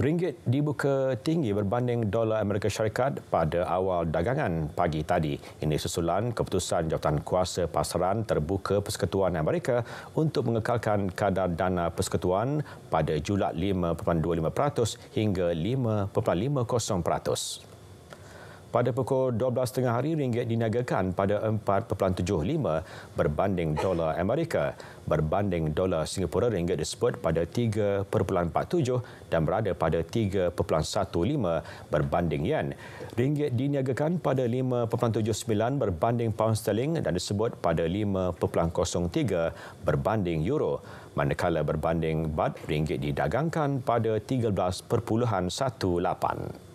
Ringgit dibuka tinggi berbanding dolar Amerika Syarikat pada awal dagangan pagi tadi. Ini susulan keputusan jawatan kuasa pasaran terbuka persekutuan Amerika untuk mengekalkan kadar dana persekutuan pada julat 5.25% hingga 5.50%. Pada pukul 12.30 hari, ringgit diniagakan pada 4.75 berbanding dolar Amerika. Berbanding dolar Singapura, ringgit disebut pada 3.47 dan berada pada 3.15 berbanding yen. Ringgit diniagakan pada 5.79 berbanding pound sterling dan disebut pada 5.03 berbanding euro. Manakala berbanding baht, ringgit didagangkan pada 13.18.